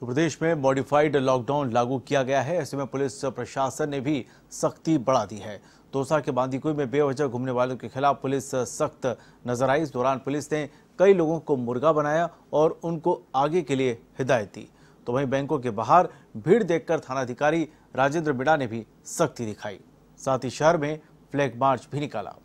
तो प्रदेश में modified lockdown लागू किया गया है ऐसे में पुलिस प्रशासन ने भी सख्ती बढ़ा दी है दोसा के बांदीकुई में बेवजह घूमने वालों के खिलाफ पुलिस सख्त नजर आई इस दौरान पुलिस ने कई लोगों को मुर्गा बनाया और उनको आगे के लिए हिदायत दी तो वहीं बैंकों के बाहर भीड़ देखकर थानाधिकारी राजेंद्र बिड़ा ने भी सख्ती दिखाई साथ ही शहर में फ्लैग मार्च भी निकाला